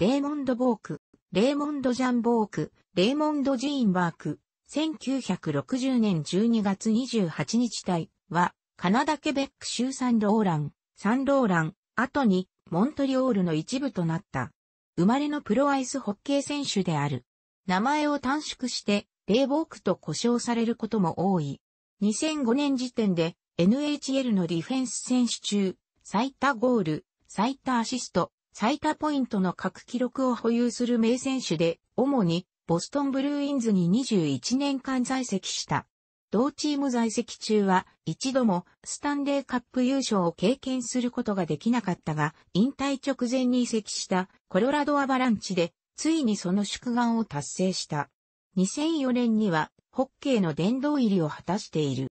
レーモンド・ボーク、レーモンド・ジャン・ボーク、レーモンド・ジーンバーク、1960年12月28日隊は、カナダ・ケベック州サンローラン、サンローラン、後に、モントリオールの一部となった。生まれのプロアイスホッケー選手である。名前を短縮して、レーボークと呼称されることも多い。2005年時点で NHL のディフェンス選手中、最多ゴール、最多アシスト、最多ポイントの各記録を保有する名選手で、主にボストンブルーインズに21年間在籍した。同チーム在籍中は一度もスタンレーカップ優勝を経験することができなかったが、引退直前に移籍したコロラドアバランチで、ついにその祝願を達成した。2004年にはホッケーの殿堂入りを果たしている。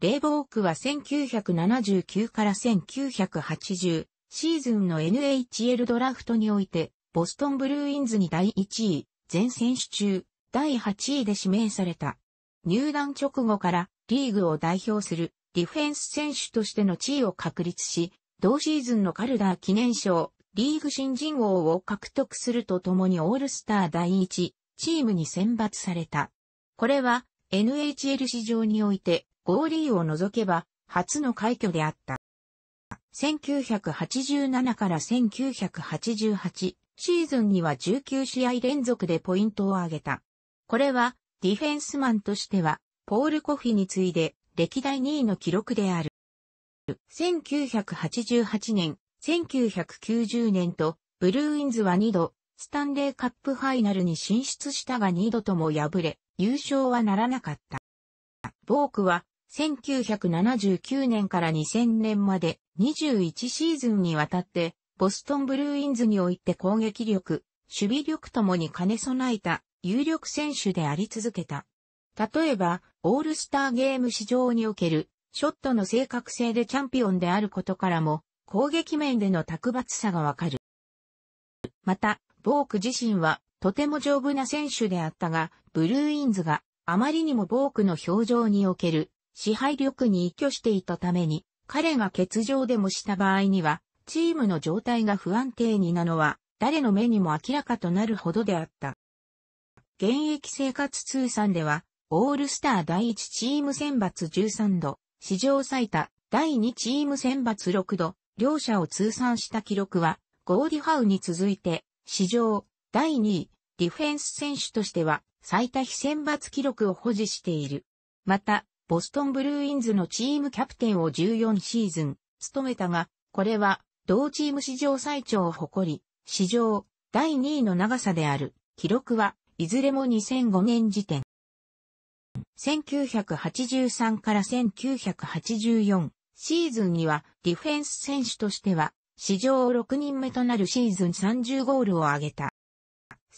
レイボークは1979から1980シーズンの NHL ドラフトにおいて、ボストンブルーインズに第1位、全選手中、第8位で指名された。入団直後からリーグを代表するディフェンス選手としての地位を確立し、同シーズンのカルダー記念賞、リーグ新人王を獲得するとともにオールスター第1、チームに選抜された。これは NHL 史上において、ゴーリーを除けば初の快挙であった。1987から1988シーズンには19試合連続でポイントを挙げた。これはディフェンスマンとしてはポール・コフィに次いで歴代2位の記録である。1988年、1990年とブルーインズは2度スタンレーカップファイナルに進出したが2度とも敗れ、優勝はならなかった。ボークは1979年から2000年まで21シーズンにわたって、ボストンブルーインズにおいて攻撃力、守備力ともに兼ね備えた有力選手であり続けた。例えば、オールスターゲーム市場におけるショットの正確性でチャンピオンであることからも、攻撃面での卓抜さがわかる。また、ボーク自身はとても丈夫な選手であったが、ブルーインズがあまりにもボークの表情における支配力に依拠していたために、彼が欠場でもした場合には、チームの状態が不安定になのは、誰の目にも明らかとなるほどであった。現役生活通算では、オールスター第1チーム選抜13度、史上最多、第2チーム選抜6度、両者を通算した記録は、ゴーディハウに続いて、史上第2位、ディフェンス選手としては、最多非選抜記録を保持している。また、ボストンブルーインズのチームキャプテンを14シーズン、務めたが、これは、同チーム史上最長を誇り、史上、第2位の長さである、記録は、いずれも2005年時点。1983から1984シーズンにはディフェンス選手としては史上6人目となるシーズン30ゴールを挙げた。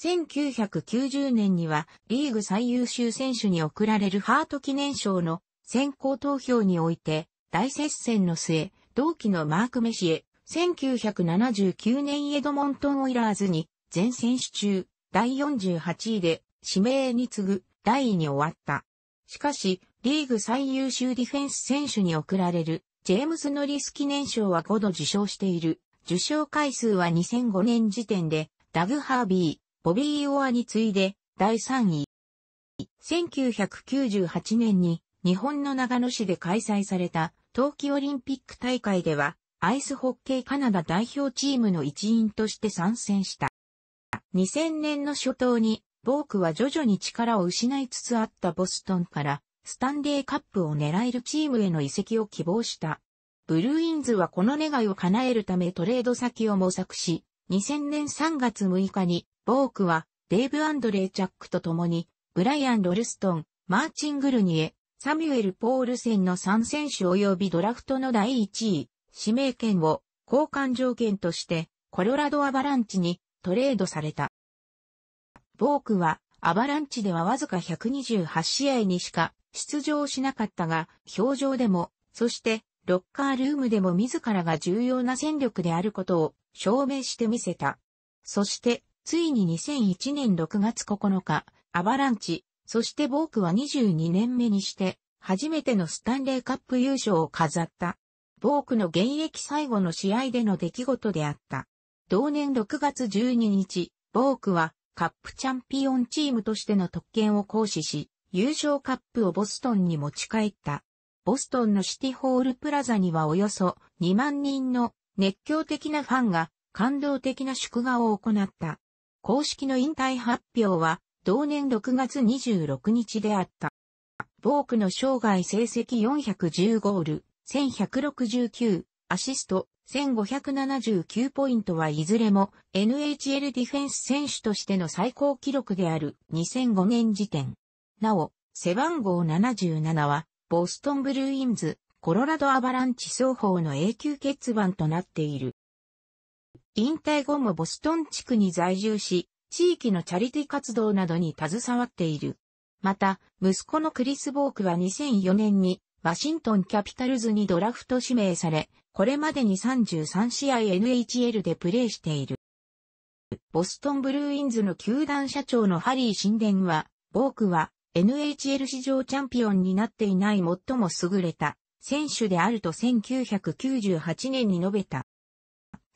1990年にはリーグ最優秀選手に贈られるハート記念賞の先行投票において大接戦の末、同期のマーク・メシエ、1979年エドモントン・オイラーズに全選手中第48位で指名に次ぐ第位に終わった。しかし、リーグ最優秀ディフェンス選手に贈られるジェームズ・ノリス記念賞は5度受賞している。受賞回数は2005年時点でダグ・ハービー。ボビー・オアに次いで第3位。1998年に日本の長野市で開催された冬季オリンピック大会ではアイスホッケーカナダ代表チームの一員として参戦した。2000年の初頭にボークは徐々に力を失いつつあったボストンからスタンデーカップを狙えるチームへの移籍を希望した。ブルーインズはこの願いを叶えるためトレード先を模索し、2000年3月6日にボークは、デイブ・アンドレイ・チャックと共に、ブライアン・ロルストン、マーチン・グルニエ、サミュエル・ポールセンの3選手及びドラフトの第1位、指名権を交換条件として、コロラド・アバランチにトレードされた。ボークは、アバランチではわずか128試合にしか出場しなかったが、表情でも、そして、ロッカールームでも自らが重要な戦力であることを証明してみせた。そして、ついに2001年6月9日、アバランチ、そしてボークは22年目にして、初めてのスタンレーカップ優勝を飾った。ボークの現役最後の試合での出来事であった。同年6月12日、ボークはカップチャンピオンチームとしての特権を行使し、優勝カップをボストンに持ち帰った。ボストンのシティホールプラザにはおよそ2万人の熱狂的なファンが感動的な祝賀を行った。公式の引退発表は、同年6月26日であった。ボークの生涯成績410ゴール、1169、アシスト、1579ポイントはいずれも NHL ディフェンス選手としての最高記録である2005年時点。なお、背番号77は、ボストンブルーインズ、コロラドアバランチ双方の永久欠番となっている。引退後もボストン地区に在住し、地域のチャリティ活動などに携わっている。また、息子のクリス・ボークは2004年にワシントン・キャピタルズにドラフト指名され、これまでに33試合 NHL でプレーしている。ボストン・ブルーインズの球団社長のハリー・神殿は、ボークは NHL 史上チャンピオンになっていない最も優れた選手であると1998年に述べた。